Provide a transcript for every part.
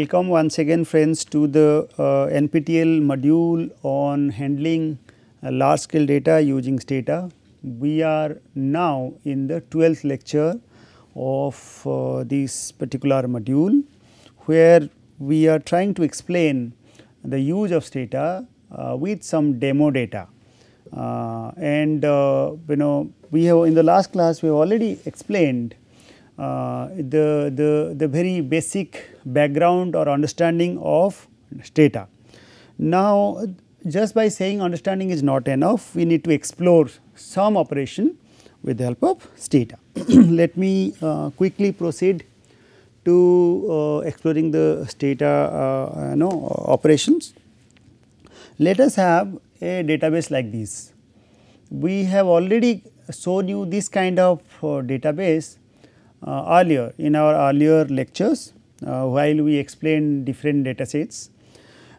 Welcome once again friends to the uh, NPTEL module on handling uh, large scale data using Stata. We are now in the 12th lecture of uh, this particular module where we are trying to explain the use of Stata uh, with some demo data. Uh, and uh, you know we have in the last class we have already explained the, the, the very basic background or understanding of data. Now, just by saying understanding is not enough, we need to explore some operation with the help of Stata. Let me uh, quickly proceed to uh, exploring the Stata uh, you know, operations. Let us have a database like this. We have already shown you this kind of uh, database uh, earlier in our earlier lectures uh, while we explain different data sets.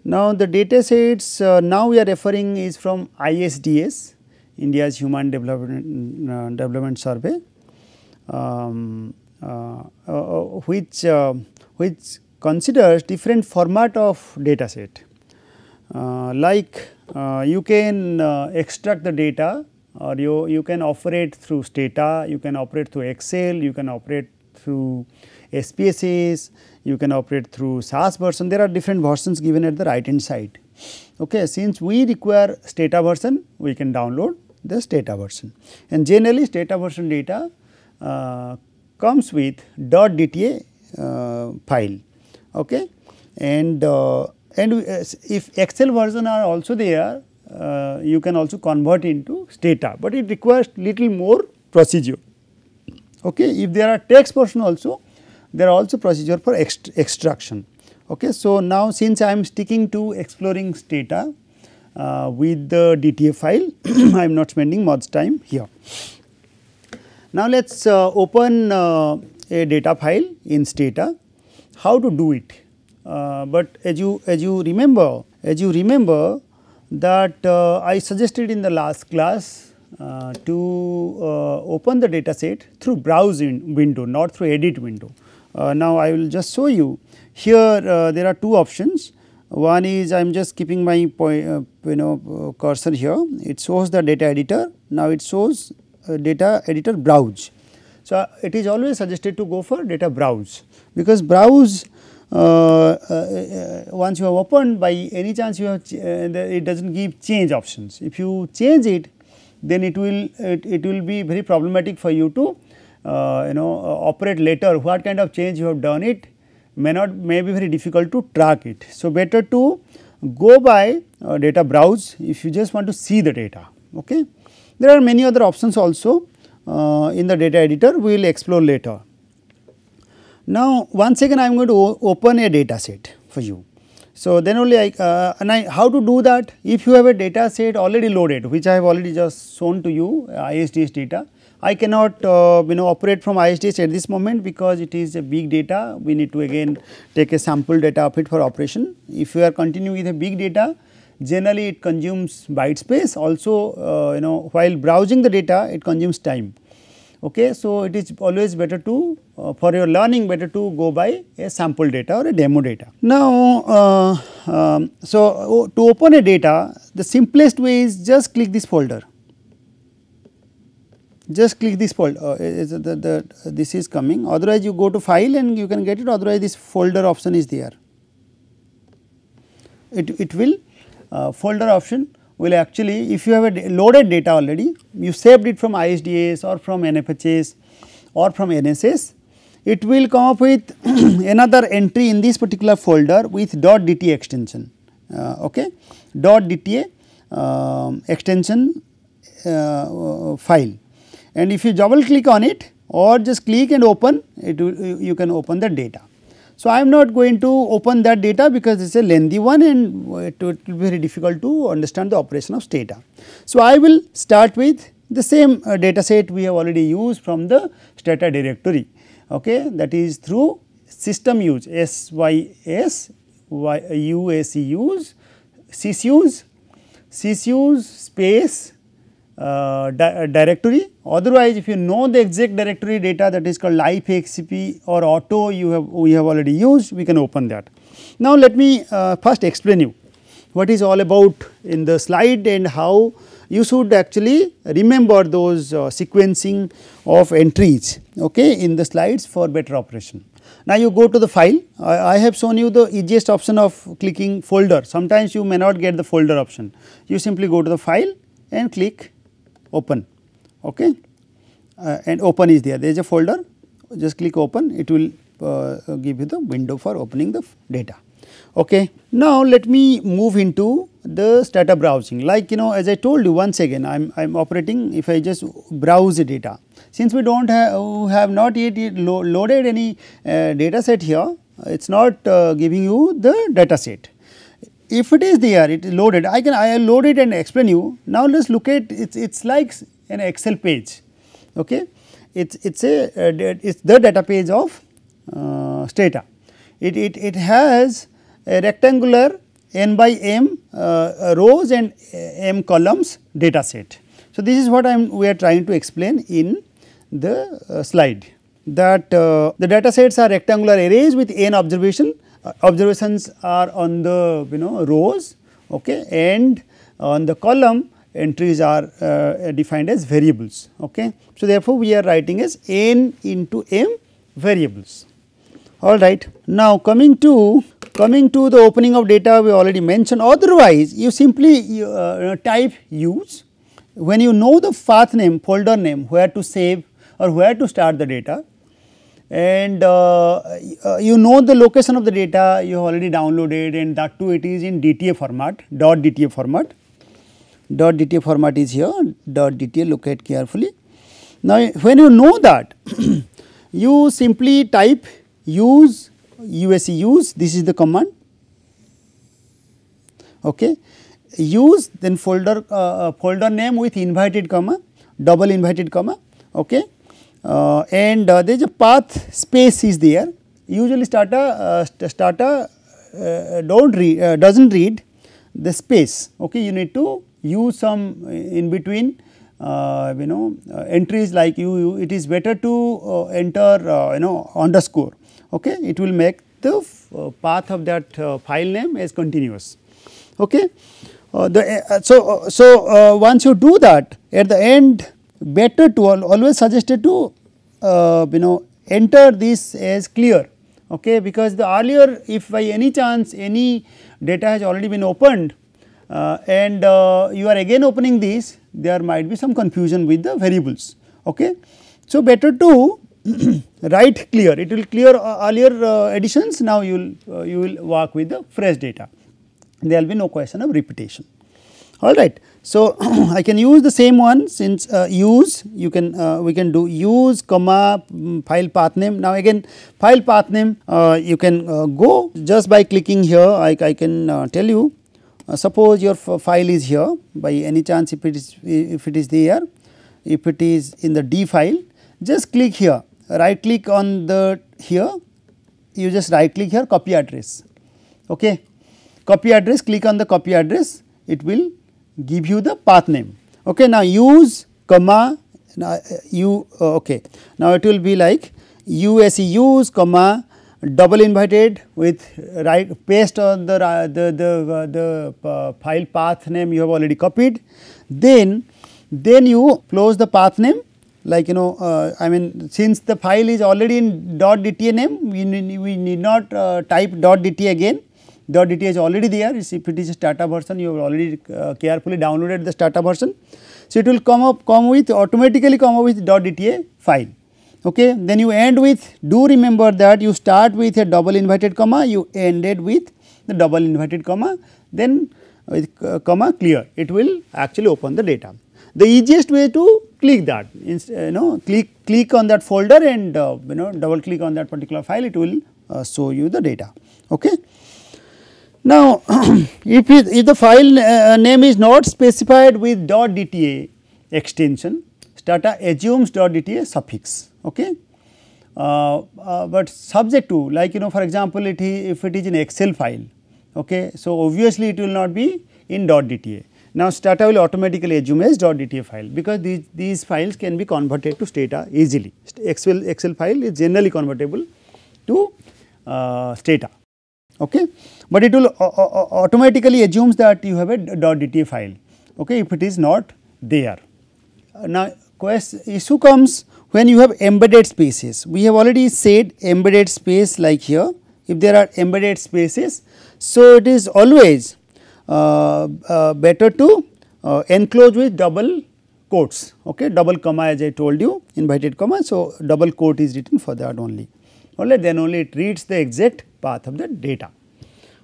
Now, the data sets uh, now we are referring is from ISDS, India's Human Development, uh, Development Survey, um, which, which considers different format of data set. Uh, like uh, you can uh, extract the data or you, you can operate through Stata, you can operate through Excel, you can operate through SPSS, you can operate through SAS version, there are different versions given at the right hand side. Okay. Since we require Stata version, we can download the Stata version and generally Stata version data uh, comes with .dta uh, file. Okay. And, uh, and uh, if Excel version are also there, uh, you can also convert into Stata, but it requires little more procedure. Okay. If there are text version also, there are also procedure for ext extraction. Okay. So, now since I am sticking to exploring stata uh, with the DTA file, I am not spending much time here. Now, let us uh, open uh, a data file in stata, how to do it, uh, but as you as you remember, as you remember that uh, I suggested in the last class uh, to open the data set through browse window, not through edit window. Uh, now I will just show you here uh, there are two options one is I am just keeping my point, uh, you know cursor here it shows the data editor now it shows data editor browse. So, it is always suggested to go for data browse because browse uh, uh, once you have opened by any chance you have it does not give change options. If you change it then it will it, it will be very problematic for you to uh, you know uh, operate later what kind of change you have done it may not may be very difficult to track it. So, better to go by uh, data browse if you just want to see the data. Okay. There are many other options also uh, in the data editor we will explore later. Now, once again I am going to open a data set for you. So, then only I uh, and I how to do that if you have a data set already loaded which I have already just shown to you ISDS data I cannot uh, you know operate from ISDS at this moment because it is a big data. We need to again take a sample data of it for operation. If you are continuing with a big data, generally it consumes byte space. Also, uh, you know while browsing the data, it consumes time. Okay, so it is always better to uh, for your learning better to go by a sample data or a demo data. Now, uh, um, so oh, to open a data, the simplest way is just click this folder just click this folder uh, uh, the, the, this is coming otherwise you go to file and you can get it otherwise this folder option is there. It, it will uh, folder option will actually if you have a loaded data already you saved it from ISDS or from NFHS or from NSS it will come up with another entry in this particular folder with .dta extension uh, okay .dta um, extension uh, file and if you double click on it or just click and open it you can open the data. So, I am not going to open that data because it is a lengthy one and it will be very difficult to understand the operation of data. So, I will start with the same uh, data set we have already used from the Stata directory okay that is through system use SYS, use, sysuse, sysuse space uh, di uh, directory. Otherwise, if you know the exact directory data that is called life or auto you have we have already used, we can open that. Now, let me uh, first explain you what is all about in the slide and how you should actually remember those uh, sequencing of entries okay, in the slides for better operation. Now, you go to the file, I, I, have shown you the easiest option of clicking folder, sometimes you may not get the folder option, you simply go to the file and click open okay uh, and open is there there is a folder just click open it will uh, give you the window for opening the data okay now let me move into the startup browsing like you know as i told you once again i'm i'm operating if i just browse the data since we don't have have not yet, lo loaded any uh, data set here it's not uh, giving you the data set if it is there, it is loaded, I can I load it and explain you. Now, let us look at it is like an excel page, okay. It is a it's the data page of uh, Stata. It, it, it has a rectangular n by m uh, uh rows and uh, m columns data set. So, this is what I am we are trying to explain in the uh, slide that uh, the data sets are rectangular arrays with n observation uh, observations are on the you know rows okay and on the column entries are uh, defined as variables. Okay. So, therefore, we are writing as n into m variables. All right. Now, coming to coming to the opening of data we already mentioned otherwise you simply uh, type use when you know the path name folder name where to save or where to start the data and uh, uh, you know the location of the data you have already downloaded and that too it is in DTA format dot DTA format dot DTA format is here dot DTA locate carefully. Now when you know that you simply type use use use this is the command okay use then folder uh, uh folder name with invited comma double invited comma okay uh, and uh, there is a path space is there. Usually starter, uh, starter don't read, does not read the space, okay. you need to use some in between uh, you know uh, entries like you, you, it is better to uh, enter you know underscore okay it will make the path of that file name as continuous okay the so so once you do that at the end better to always suggested to uh, you know enter this as clear okay because the earlier if by any chance any data has already been opened uh, and uh, you are again opening these there might be some confusion with the variables okay so better to write clear it will clear uh, earlier additions uh, now you will uh, you will work with the fresh data there will be no question of repetition all right so, I can use the same one since uh, use you can uh, we can do use comma mm, file path name. Now, again file path name uh, you can uh, go just by clicking here I, I can uh, tell you uh, suppose your file is here by any chance if it is if it is there if it is in the D file just click here right click on the here you just right click here copy address okay copy address click on the copy address it will give you the path name. Okay, now use comma You u uh, okay. Now it will be like use use comma double invited with right paste on the the the, uh, the uh, file path name you have already copied. Then then you close the path name like you know uh, I mean since the file is already in dot dta name we, we need not uh, type dot dta again the DT is already there if it is startup version you have already uh, carefully downloaded the startup version. So, it will come up come with automatically come up with .dta file okay then you end with do remember that you start with a double inverted comma you ended with the double inverted comma then with uh, comma clear it will actually open the data. The easiest way to click that is uh, you know click click on that folder and uh, you know double click on that particular file it will uh, show you the data okay. Now, if, it, if, the file uh, uh, name is not specified with .dta extension, Stata assumes .dta suffix, okay. Uh, uh, but subject to like you know for example, it is, if it is an excel file, okay, so obviously it will not be in .dta. Now, Stata will automatically assume as .dta file because these, these files can be converted to Stata easily. Excel, excel file is generally convertible to uh, Stata, okay but it will uh, uh, uh, automatically assumes that you have a dot .dta file okay if it is not there. Now quest issue comes when you have embedded spaces we have already said embedded space like here if there are embedded spaces. So, it is always uh, uh, better to uh, enclose with double quotes okay double comma as I told you invited comma. So, double quote is written for that only alright then only it reads the exact path of the data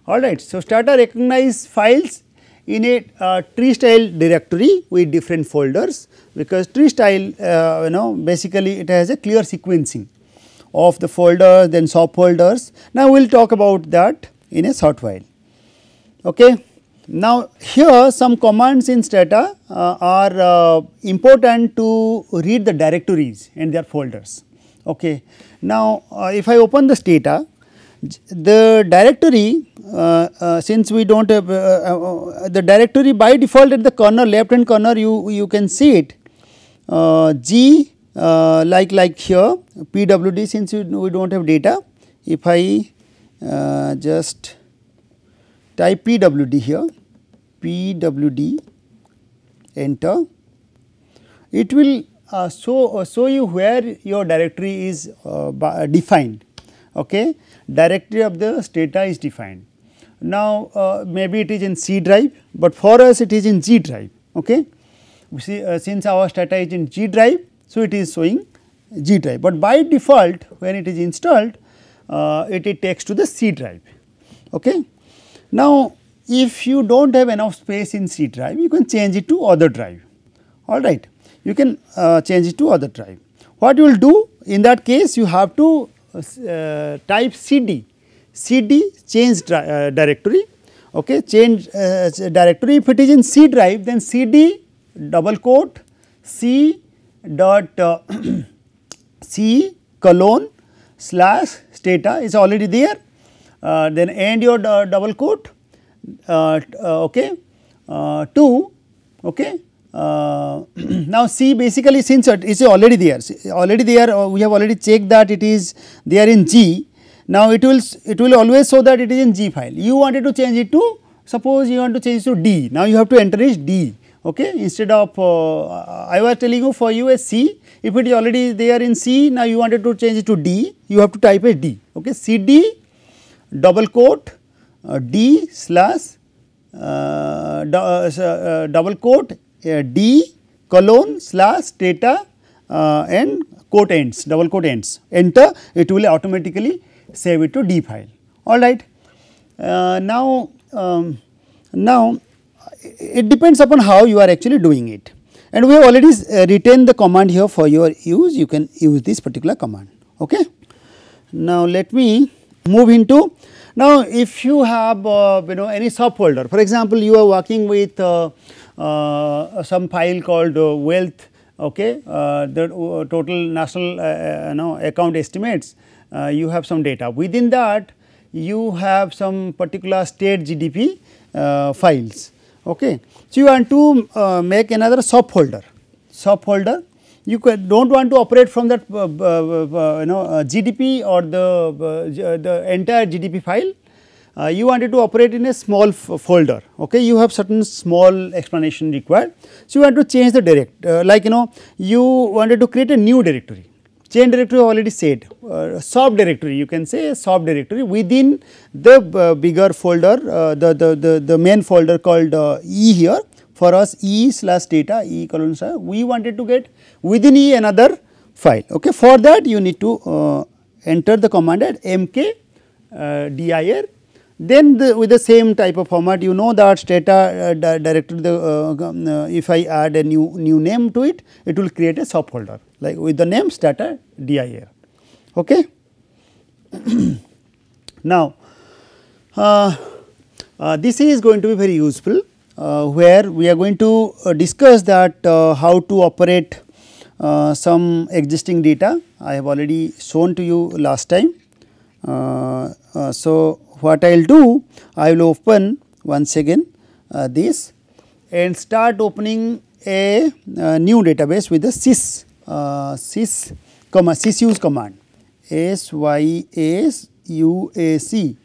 alright. So, stata recognize files in a uh, tree style directory with different folders because tree style uh, you know basically it has a clear sequencing of the folders then subfolders. Now, we will talk about that in a short while. Okay. Now, here some commands in Stata uh, are uh, important to read the directories and their folders. Okay. Now, uh, if I open the Stata, the directory uh, uh, since we do not have uh, uh, uh, the directory by default at the corner left hand corner you you can see it uh, G like like here PWD since we, we do not have data if I just type PWD here PWD enter it will show show you where your directory is defined okay, directory of the data is defined. Now, uh, maybe it is in C drive, but for us it is in G drive, okay. See, uh, since our data is in G drive, so it is showing G drive, but by default when it is installed, uh, it, it takes to the C drive, okay. Now, if you do not have enough space in C drive, you can change it to other drive, alright. You can uh, change it to other drive. What you will do in that case, you have to uh, type CD, CD change uh, directory okay change uh, directory if it is in C drive then CD double quote C dot uh, C colon slash stata is already there uh, then end your uh, double quote okay 2 okay uh, now C basically since it is already there, already there uh, we have already checked that it is there in G. Now it will it will always show that it is in G file. You wanted to change it to suppose you want to change to D. Now you have to enter is D. Okay, instead of uh, I was telling you for you as C. If it is already there in C, now you wanted to change it to D. You have to type a D. Okay, CD double quote D slash uh, double quote uh, D colon slash theta uh, and quote ends double quote ends enter it will automatically save it to D file all right. Uh, now, um, now it depends upon how you are actually doing it and we have already written the command here for your use you can use this particular command okay. Now let me move into now if you have uh, you know any subfolder for example you are working with uh, uh, some file called uh, wealth okay uh, the total national you know account estimates you have some data within that you have some particular state GDP files okay. So, you want to make another subfolder subfolder you do not want to operate from that you know GDP or the, the entire GDP file uh, you wanted to operate in a small folder, okay, you have certain small explanation required. So, you want to change the direct, uh, like you know, you wanted to create a new directory, Change directory already said, uh, sub directory you can say sub directory within the uh, bigger folder, uh, the, the, the, the, main folder called uh, E here for us E slash data E colon slash, we wanted to get within E another file, okay. For that you need to enter the command at mk dir then the, with the same type of format you know that data uh, di the uh, um, uh, if I add a new new name to it, it will create a subfolder like with the name stata dir. Okay. now, uh, uh, this is going to be very useful uh, where we are going to discuss that how to operate some existing data I have already shown to you last time. so, what I will do, I will open once again uh, this and start opening a, uh, new database with the sys, uh, sys comma sys command s y s u a c.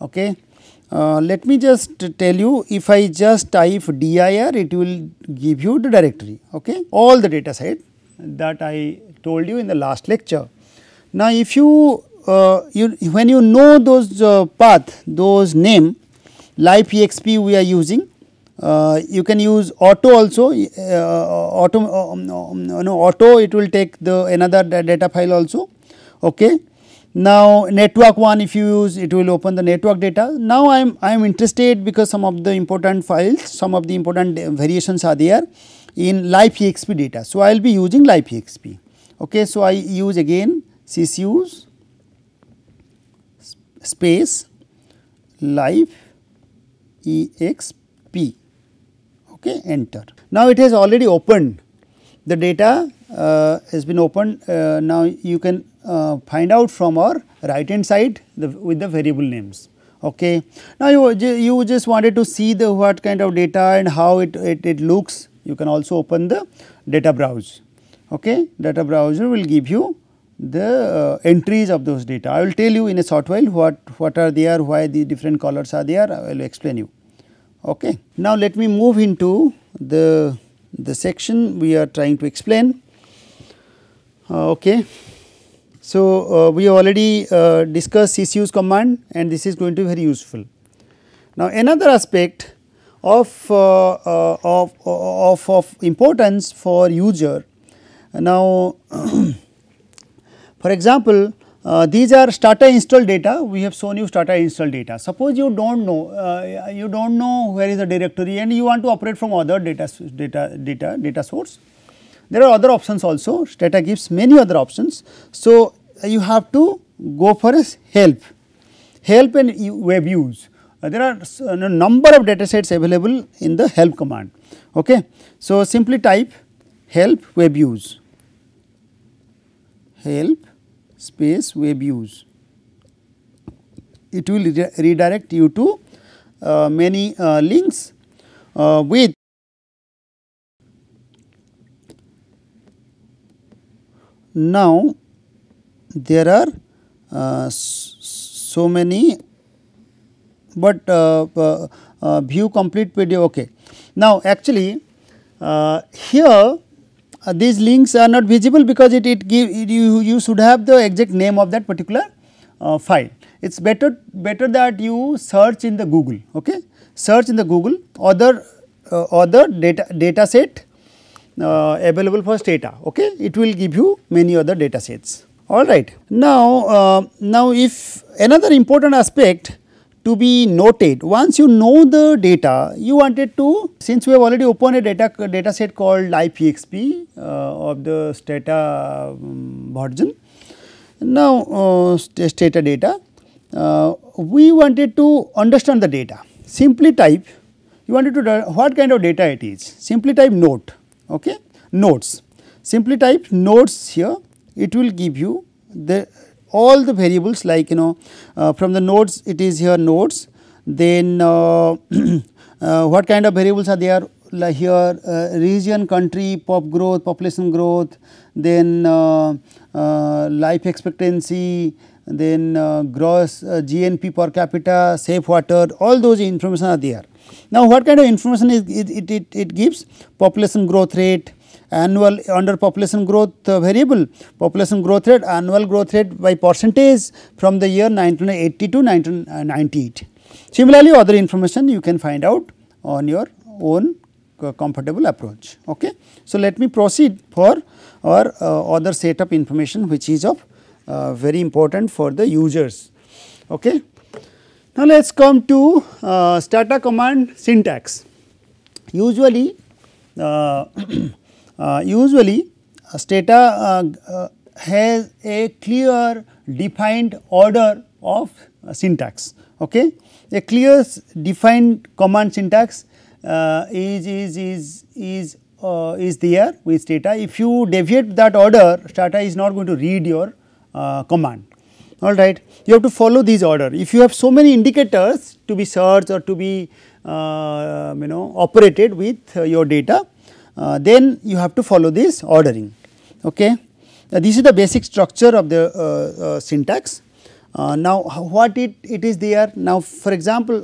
Okay. Uh, let me just tell you if I just type dir it will give you the directory okay all the data set that I told you in the last lecture. Now if you uh, you, when you know those uh, path, those name, live exp we are using, uh, you can use auto also uh, auto um, um, um, no, no, auto it will take the another data file also okay now network one if you use it will open the network data now i am i am interested because some of the important files some of the important variations are there in live exp data so i will be using live exp okay so i use again ccuse space life exp okay enter. Now it has already opened the data uh, has been opened uh, now you can uh, find out from our right hand side the, with the variable names okay. Now you, you just wanted to see the what kind of data and how it, it, it looks you can also open the data browse okay data browser will give you the uh, entries of those data. I will tell you in a short while what, what are there, why the different colors are there, I will explain you. Okay. Now, let me move into the, the section we are trying to explain. Uh, okay. So, uh, we already uh, discussed issues command and this is going to be very useful. Now, another aspect of, uh, uh, of, of, of importance for user now For example, uh, these are Stata install data, we have shown you Stata install data. Suppose you do not know, uh, you do not know where is the directory and you want to operate from other data, data, data, data source. There are other options also, Stata gives many other options. So, uh, you have to go for a help, help and web use. Uh, there are a uh, number of data sets available in the help command. Okay. So, simply type help web use, help space wave use. It will re redirect you to uh, many uh, links uh, with now there are uh, so many but uh, uh, view complete video okay now actually here uh, these links are not visible because it, it give it, you, you should have the exact name of that particular uh, file. It is better better that you search in the Google, okay? search in the Google other uh, other data, data set uh, available for Stata, okay? it will give you many other data sets. All right. Now, uh, now if another important aspect to be noted. Once you know the data, you wanted to, since we have already opened a data, data set called IPXP uh, of the Stata version, um, now uh, Stata data, uh, we wanted to understand the data. Simply type, you wanted to what kind of data it is, simply type note, okay, notes. Simply type notes here, it will give you the all the variables like you know uh, from the nodes it is here nodes then uh, uh what kind of variables are there like here uh, region country pop growth population growth then uh, life expectancy then gross GNP per capita safe water all those information are there. Now what kind of information is it, it, it, it gives population growth rate annual under population growth uh, variable population growth rate annual growth rate by percentage from the year 1980 to 1998. Similarly, other information you can find out on your own uh, comfortable approach. Okay. So, let me proceed for our uh, other set of information which is of uh, very important for the users. Okay. Now, let us come to uh, stata command syntax. Usually, uh, Uh, usually uh, Stata uh, has a clear defined order of syntax. Okay, a clear defined command syntax uh, is is is is uh, is there with Stata. If you deviate that order, Stata is not going to read your uh, command. All right, you have to follow this order. If you have so many indicators to be searched or to be you know operated with your data, uh, then you have to follow this ordering. Okay. Now, uh, this is the basic structure of the uh, uh syntax. Uh, now, what it, it is there? Now, for example,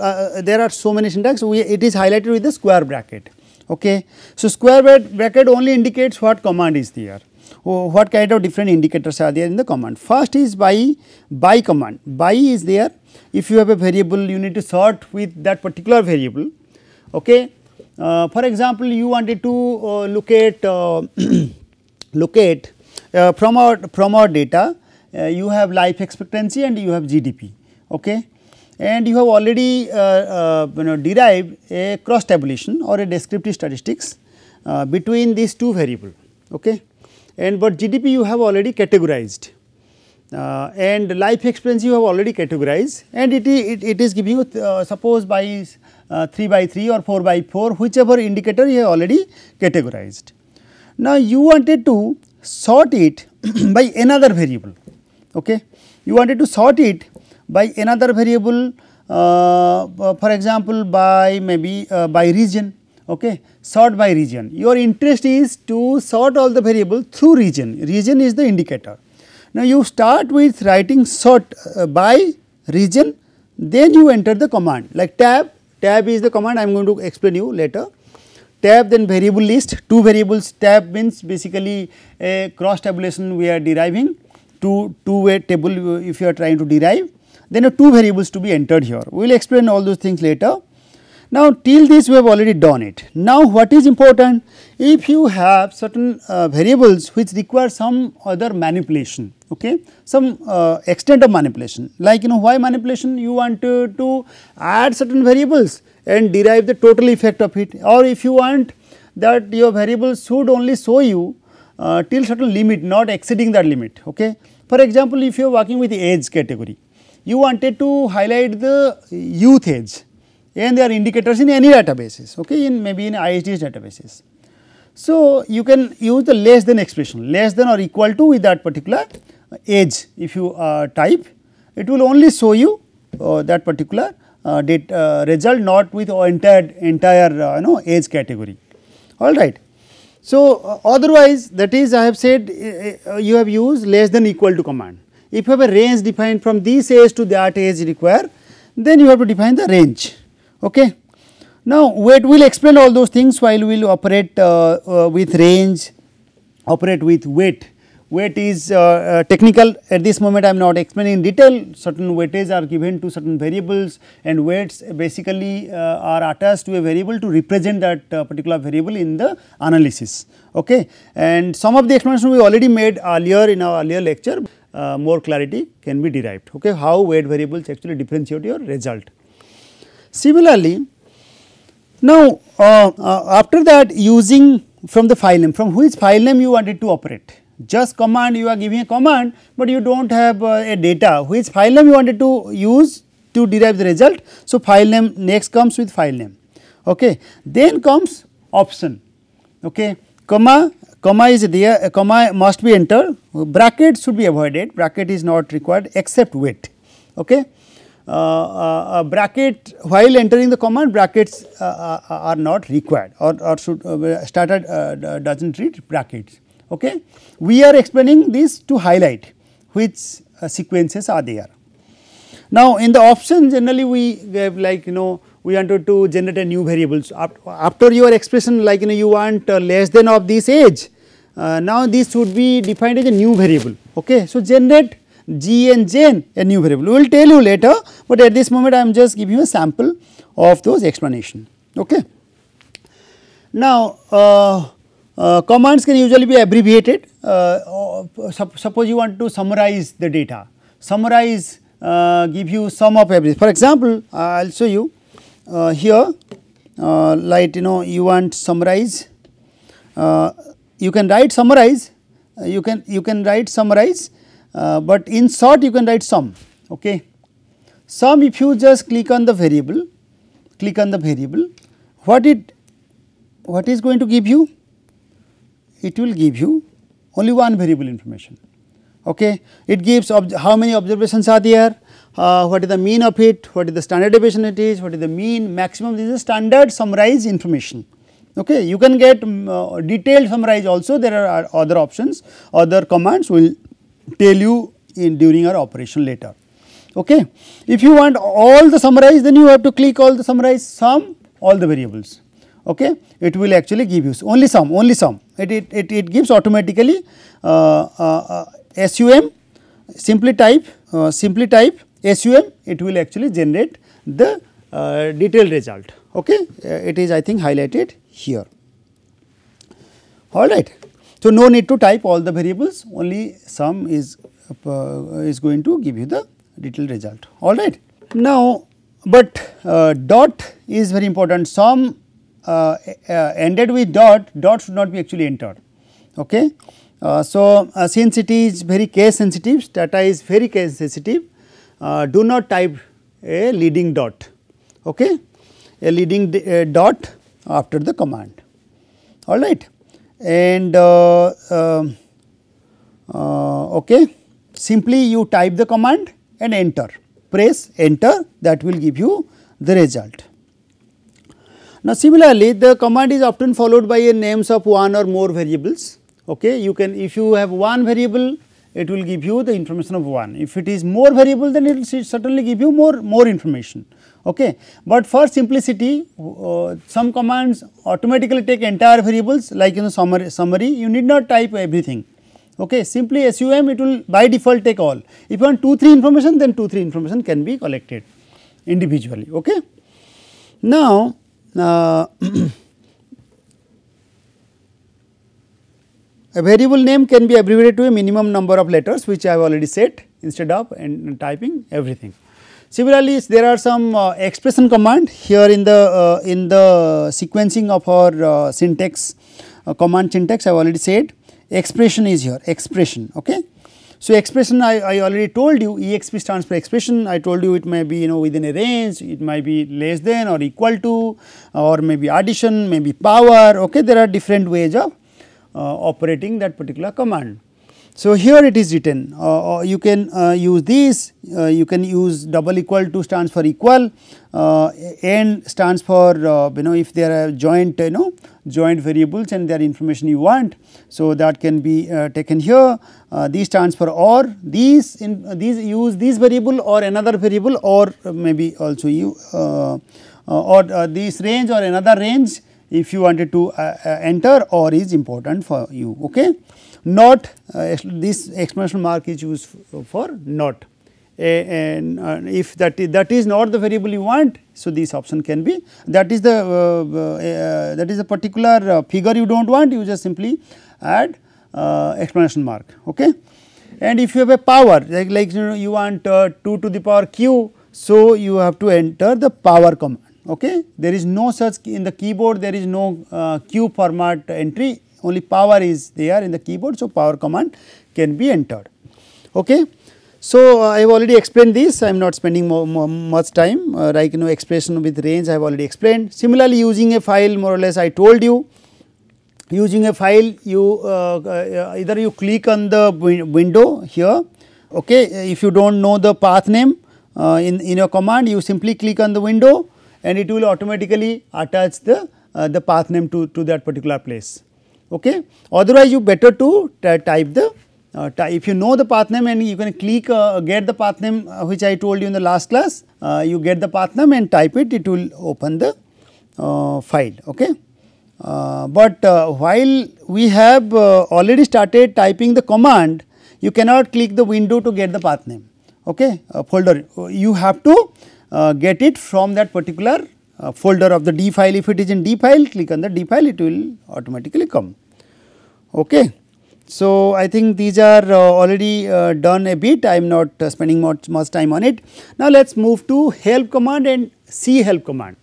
there are so many syntax, we, it is highlighted with the square bracket. Okay. So, square bracket only indicates what command is there oh, what kind of different indicators are there in the command. First is by by command, by is there if you have a variable you need to sort with that particular variable okay uh, for example, you wanted to look at look at from our from our data uh, you have life expectancy and you have GDP okay and you have already uh, uh, you know derived a cross tabulation or a descriptive statistics uh, between these two variable okay and but GDP you have already categorized uh, and life experience you have already categorized and it, it, it is giving you uh, suppose by uh, 3 by 3 or 4 by 4 whichever indicator you have already categorized. Now, you wanted to sort it by another variable, okay. you wanted to sort it by another variable uh, for example, by maybe uh, by region okay sort by region your interest is to sort all the variable through region region is the indicator now, you start with writing sort uh, by region, then you enter the command like tab, tab is the command I am going to explain you later. Tab then variable list, two variables tab means basically a cross tabulation we are deriving, two, two way table uh, if you are trying to derive, then a two variables to be entered here. We will explain all those things later. Now, till this we have already done it. Now, what is important? If you have certain uh, variables which require some other manipulation, okay, some uh, extent of manipulation, like you know why manipulation? You want to, to add certain variables and derive the total effect of it or if you want that your variables should only show you uh, till certain limit not exceeding that limit, okay. For example, if you are working with age category, you wanted to highlight the youth age and they are indicators in any databases, okay, in maybe in ISDS databases. So, you can use the less than expression, less than or equal to with that particular age uh, if you uh, type, it will only show you uh, that particular uh, uh result not with entire, entire uh, you know age category, alright. So, otherwise that is I have said you have used less than equal to command. If you have a range defined from this age to that age require, then you have to define the range Okay. Now, we will explain all those things while we will operate uh, uh, with range, operate with weight. Weight is uh, uh technical at this moment I am not explaining in detail certain weights are given to certain variables and weights basically uh, are attached to a variable to represent that uh, particular variable in the analysis. Okay. And some of the explanation we already made earlier in our earlier lecture more clarity can be derived okay, how weight variables actually differentiate your result. Similarly, now uh, uh, after that using from the file name from which file name you wanted to operate just command you are giving a command but you do not have uh, a data which file name you wanted to use to derive the result. So, file name next comes with file name okay then comes option okay comma comma is there uh, comma must be entered bracket should be avoided bracket is not required except wait okay uh, uh, bracket while entering the command brackets uh, are not required or, or should started does not read brackets. Okay. We are explaining this to highlight which sequences are there. Now, in the option generally we have like you know we wanted to generate a new variables after your expression like you know you want less than of this age uh, now this would be defined as a new variable okay so generate G and J a new variable. We will tell you later, but at this moment I am just giving you a sample of those explanation. Okay. Now, uh, uh, commands can usually be abbreviated. Uh, uh suppose you want to summarize the data, summarize uh, give you sum of everything. For example, I will show you uh, here like you know you want summarize, you can write summarize, you can you can write summarize uh, but in short you can write sum okay sum if you just click on the variable click on the variable what it what is going to give you it will give you only one variable information okay it gives how many observations are there uh, what is the mean of it what is the standard deviation it is what is the mean maximum this is standard summarized information okay you can get mm, uh, detailed summarize also there are other options other commands will tell you in during our operation later. Okay. If you want all the summarize then you have to click all the summarize sum all the variables. Okay. It will actually give you only sum only sum it, it, it, it gives automatically uh, uh, uh, SUM simply type uh, simply type SUM it will actually generate the uh, detailed result. Okay. Uh, it is I think highlighted here. All right. So, no need to type all the variables only sum is uh, is going to give you the little result all right. Now, but uh, dot is very important sum uh, uh ended with dot dot should not be actually entered okay. Uh, so, uh, since it is very case sensitive data is very case sensitive do not type a leading dot okay a leading dot after the command all right and uh, um, uh, okay simply you type the command and enter press enter that will give you the result. Now, similarly the command is often followed by a names of one or more variables okay you can if you have one variable it will give you the information of one if it is more variable then it will certainly give you more more information Okay. But for simplicity, uh, some commands automatically take entire variables like in the summary, summary you need not type everything. Okay. Simply SUM it will by default take all. If you want 2, 3 information then 2, 3 information can be collected individually. Okay. Now, uh, A variable name can be abbreviated to a minimum number of letters which I have already set instead of and typing everything. Similarly, there are some uh, expression command here in the uh, in the sequencing of our uh, syntax uh, command syntax I have already said expression is here expression okay. So, expression I, I already told you exp stands for expression I told you it may be you know within a range it might be less than or equal to uh, or maybe addition maybe power okay there are different ways of operating that particular command. So, here it is written uh, uh, you can uh, use this uh, you can use double equal to stands for equal uh, n stands for uh, you know if there are joint you know joint variables and their information you want. So, that can be taken here these stands for or these in these use these variable or another variable or maybe also you or this range or another range if you wanted to enter or is important for you okay not uh, this exponential mark is used for not and uh, if that is, that is not the variable you want so this option can be that is the uh, uh, that is a particular figure you do not want you just simply add exponential mark okay and if you have a power like like you know you want 2 to the power q so you have to enter the power command okay there is no such in the keyboard there is no uh, q format entry only power is there in the keyboard. So, power command can be entered. Okay. So, uh, I have already explained this, I am not spending more, more, much time, uh, like you know expression with range I have already explained. Similarly, using a file more or less I told you, using a file you uh, uh either you click on the window here, okay. if you do not know the path name uh, in, in your command you simply click on the window and it will automatically attach the, uh, the path name to, to that particular place okay otherwise you better to type the uh, if you know the path name and you can click uh, get the path name uh, which I told you in the last class, uh, you get the path name and type it, it will open the uh, file. Okay? Uh, but while we have already started typing the command, you cannot click the window to get the path name, okay? folder. You have to get it from that particular folder of the D file. If it is in D file, click on the D file, it will automatically come. Okay. So, I think these are uh, already uh, done a bit, I am not uh, spending much, much time on it. Now, let us move to help command and see help command.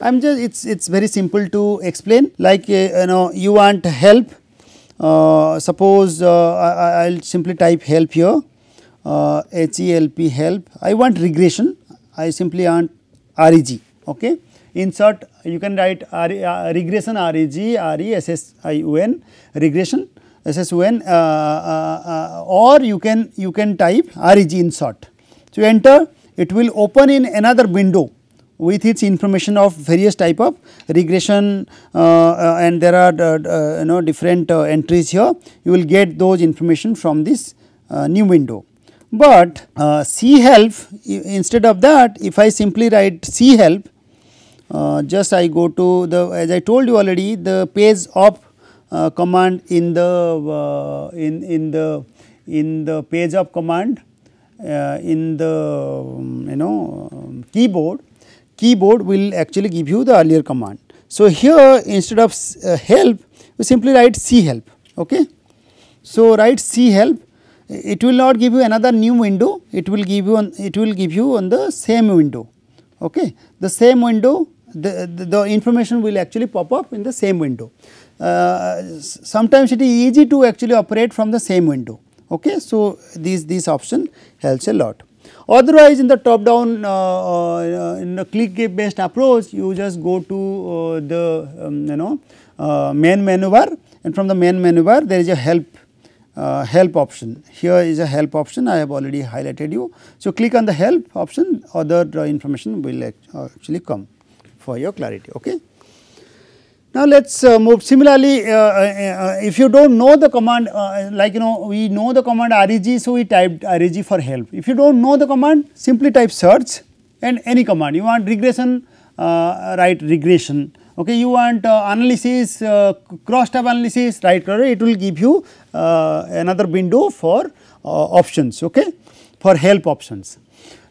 I am just, it is it's very simple to explain like uh, you know you want help, uh, suppose uh, I will simply type help here, help help, I want regression, I simply want reg, okay. Insert. you can write R, uh, regression reg RESSION regression ssun uh, uh, uh, or you can you can type reg insert. So, enter it will open in another window with its information of various type of regression uh, uh, and there are you know different entries here you will get those information from this new window but uh, C help instead of that if I simply write C help uh, just I go to the as I told you already the page of uh, command in the uh, in in the in the page of command uh, in the um, you know um, keyboard keyboard will actually give you the earlier command. So, here instead of help we simply write c help okay. So, write c help it will not give you another new window it will give you on it will give you on the same window okay the same window the, the, information will actually pop up in the same window. Uh, sometimes it is easy to actually operate from the same window. Okay, so these this option helps a lot. Otherwise, in the top down uh, uh, in the click based approach, you just go to uh, the um, you know uh, main menu bar, and from the main menu bar there is a help uh, help option. Here is a help option I have already highlighted you. So, click on the help option other information will actually come for your clarity. Okay. Now, let us uh, move similarly uh, uh, uh if you do not know the command uh, like you know we know the command reg. So, we typed reg for help if you do not know the command simply type search and any command you want regression write regression okay you want uh, analysis uh, cross tab analysis right it will give you uh, another window for options okay for help options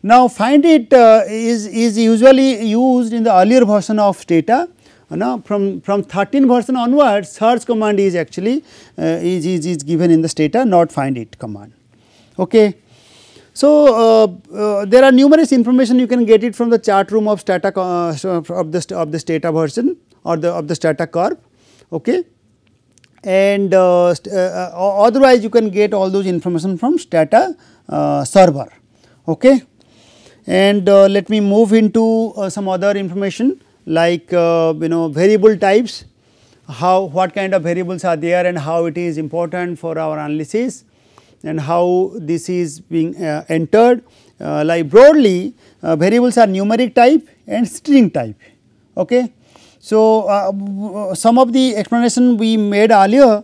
now, find it uh, is is usually used in the earlier version of data. Uh, now, from from 13 version onwards, search command is actually uh, is, is is given in the stata, not find it command. Okay. So, uh, uh, there are numerous information you can get it from the chart room of Stata uh, of the of this stata version or the of the Stata curve. Okay. And otherwise, you can get all those information from Stata server. Okay and uh, let me move into uh, some other information like uh, you know variable types how what kind of variables are there and how it is important for our analysis and how this is being uh, entered uh, like broadly uh, variables are numeric type and string type okay so some of the explanation we made earlier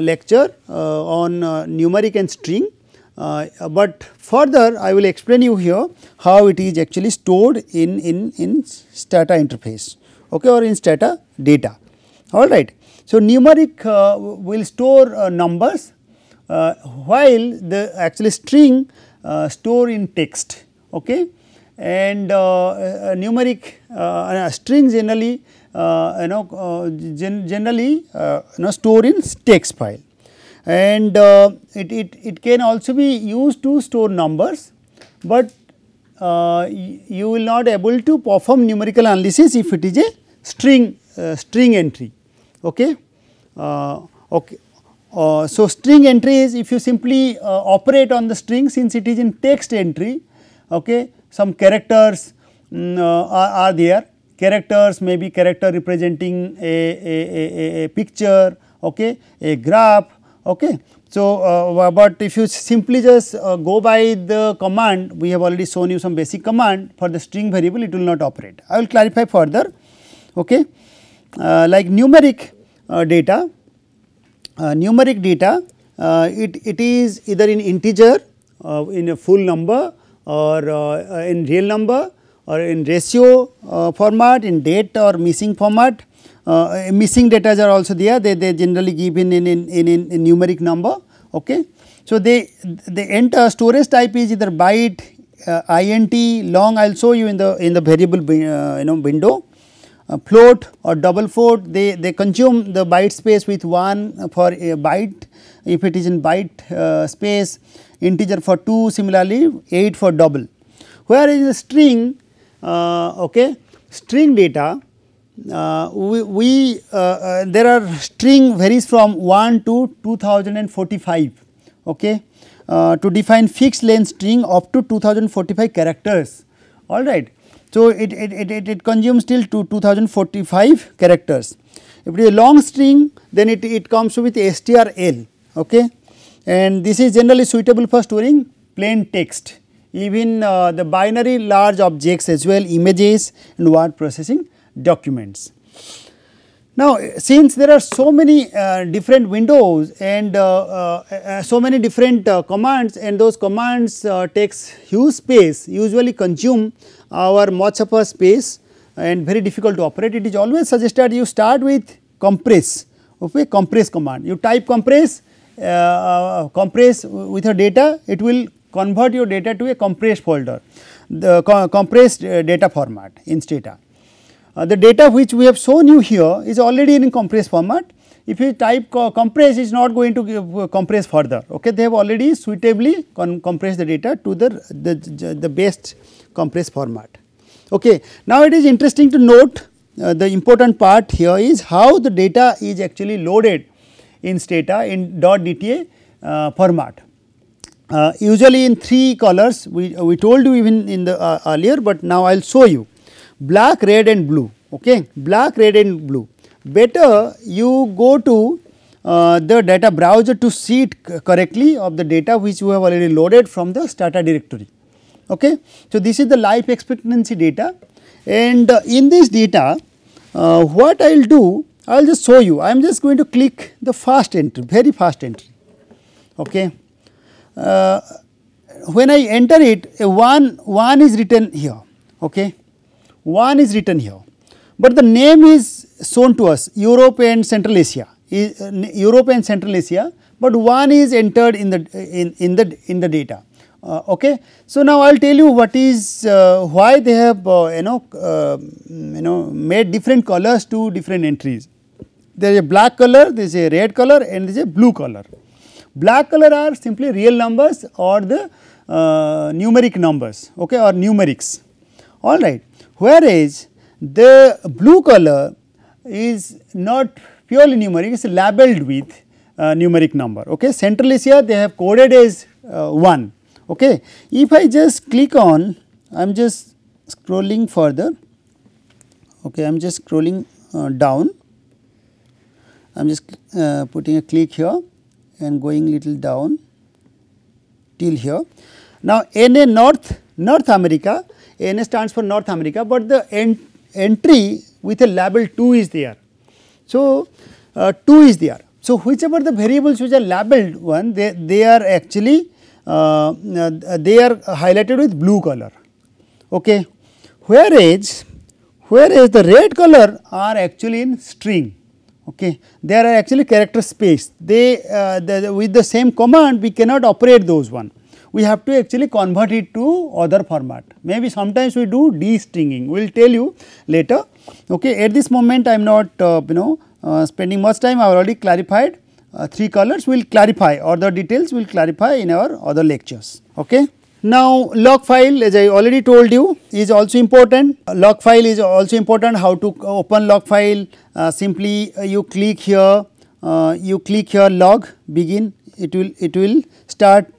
lecture on numeric and string uh, but further I will explain you here how it is actually stored in, in, in stata interface okay, or in stata data alright. So, numeric uh, will store uh, numbers uh, while the actually string uh, store in text okay and uh, numeric string generally you know gen generally you know store in text file and uh, it, it, it can also be used to store numbers, but uh, you will not able to perform numerical analysis if it is a string uh, string entry. Okay, uh, okay. Uh, so string entry is if you simply uh, operate on the string since it is in text entry. Okay, some characters um, are, are there characters may be character representing a, a, a, a, picture okay a graph Okay. So, uh, but if you simply just uh, go by the command, we have already shown you some basic command for the string variable, it will not operate. I will clarify further. Okay. Uh, like numeric uh, data, uh, numeric data, uh, it, it is either in integer, in a full number or in real number or in ratio uh, format, in date or missing format. Uh, missing data are also there, they, they generally give in, in, in, in, in numeric number. Okay. So, they, they enter storage type is either byte, uh, int, long I will show you in the, in the variable uh, you know window. Uh, float or double float they, they consume the byte space with 1 for a byte if it is in byte uh, space integer for 2 similarly 8 for double. Where is the string uh, okay. String data uh, we, we uh, uh, there are string varies from 1 to 2045 okay uh, to define fixed length string up to 2045 characters all right so it it, it, it, it consumes till to 2045 characters if it is a long string then it, it comes with strl okay and this is generally suitable for storing plain text even uh, the binary large objects as well images and word processing documents. Now, since there are so many uh, different windows and uh, uh, uh so many different uh, commands and those commands takes huge space usually consume our much of space and very difficult to operate it is always suggested you start with compress okay compress command you type compress uh, compress with a data it will convert your data to a compressed folder, the co compressed uh, data format in Stata. Uh, the data which we have shown you here is already in compressed format. If you type co compress, it is not going to give, uh, compress further. Okay, they have already suitably compressed the data to the, the, the best compressed format. Okay. Now, it is interesting to note uh, the important part here is how the data is actually loaded in Stata in .dta uh, format uh, usually in three colors we, we told you even in the uh, earlier, but now I will show you black, red and blue, okay. black, red and blue. Better you go to uh, the data browser to see it correctly of the data which you have already loaded from the starter directory. Okay. So, this is the life expectancy data and uh, in this data uh, what I will do I will just show you I am just going to click the first entry very first entry. Okay. Uh, when I enter it 1 1 is written here okay 1 is written here but the name is shown to us Europe and Central Asia uh, Europe and Central Asia but 1 is entered in the in, in the in the data uh, okay so now I'll tell you what is uh, why they have uh, you know um, you know made different colors to different entries there is a black color there is a red color and there is a blue color Black color are simply real numbers or the uh, numeric numbers okay or numerics all right whereas the blue color is not purely numeric it's labeled with uh, numeric number okay central asia they have coded as uh, 1 okay if i just click on i'm just scrolling further okay i'm just scrolling uh, down i'm just uh, putting a click here and going little down till here. Now, NA North, North America, NA stands for North America, but the en entry with a label 2 is there. So, uh, 2 is there. So, whichever the variables which are labeled 1, they, they are actually uh, uh they are highlighted with blue color. Okay. Whereas, whereas the red color are actually in string okay. There are actually character space, they uh, the, the, with the same command we cannot operate those one. We have to actually convert it to other format, maybe sometimes we do destringing, we will tell you later. Okay. At this moment I am not uh, you know uh, spending much time, I have already clarified uh, three colors, we will clarify or the details we will clarify in our other lectures. Okay. Now, log file as I already told you is also important, log file is also important how to open log file, uh, simply uh, you click here uh, you click here log begin it will it will start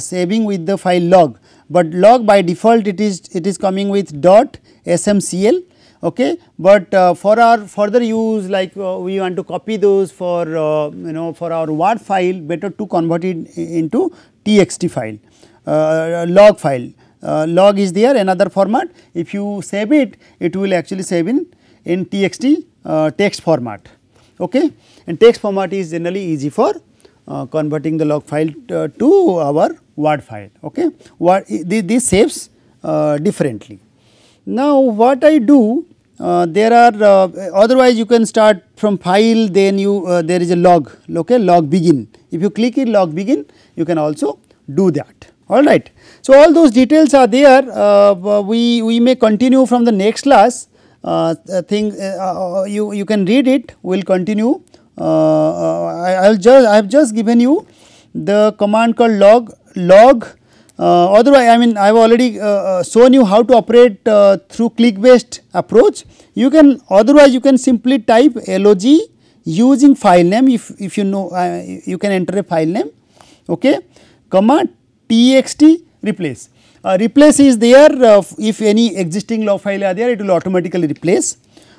saving with the file log but log by default it is it is coming with dot smcl okay but uh, for our further use like uh, we want to copy those for uh, you know for our word file better to convert it into txt file log file log is there another format if you save it it will actually save in in txt uh, text format okay and text format is generally easy for uh, converting the log file uh, to our word file okay what this saves differently now what i do uh, there are uh, otherwise you can start from file then you uh, there is a log okay log begin if you click in log begin you can also do that all right so all those details are there we we may continue from the next class uh, thing uh, uh, you you can read it. We'll continue. I will just I have just given you the command called log log. otherwise, I mean I have already shown you how to operate through click based approach. You can otherwise you can simply type log using file name if if you know you can enter a file name. Okay, comma txt replace. Uh, replace is there uh, if any existing law file are there it will automatically replace.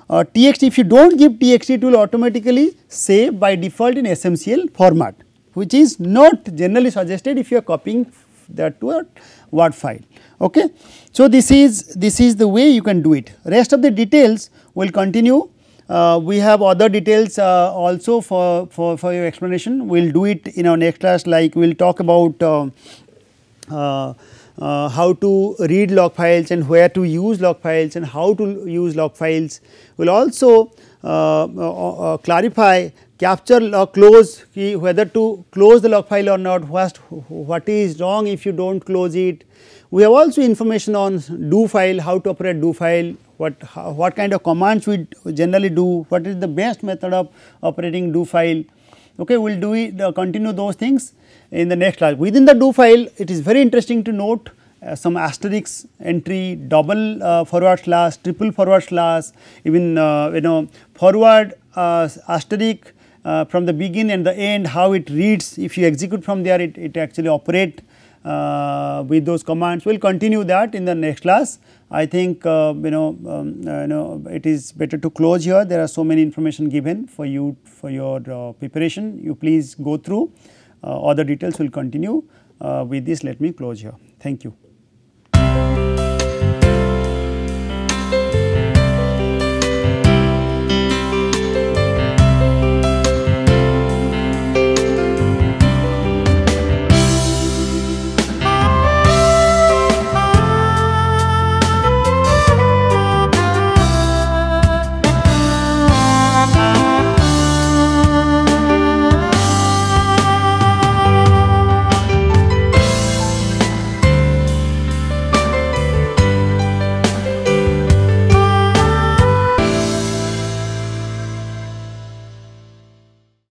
Uh, txt if you do not give txt it will automatically save by default in SMCL format which is not generally suggested if you are copying that to a word file okay. So, this is this is the way you can do it rest of the details will continue uh, we have other details uh, also for, for, for your explanation. We will do it in our next class like we will talk about uh, uh uh, how to read log files and where to use log files and how to use log files. We will also uh, uh, uh clarify capture log close whether to close the log file or not, what, what is wrong if you do not close it. We have also information on do file, how to operate do file, what, how, what kind of commands we generally do, what is the best method of operating do file okay we will do it, uh, continue those things in the next class. Within the do file it is very interesting to note uh, some asterisk entry, double uh, forward slash, triple forward slash, even uh, you know forward uh, asterisk uh, from the beginning and the end how it reads if you execute from there it, it actually operate uh, with those commands. We will continue that in the next class. I think uh, you know um, uh, you know it is better to close here. There are so many information given for you for your uh, preparation. You please go through. other uh, details will continue. with this, let me close here. Thank you.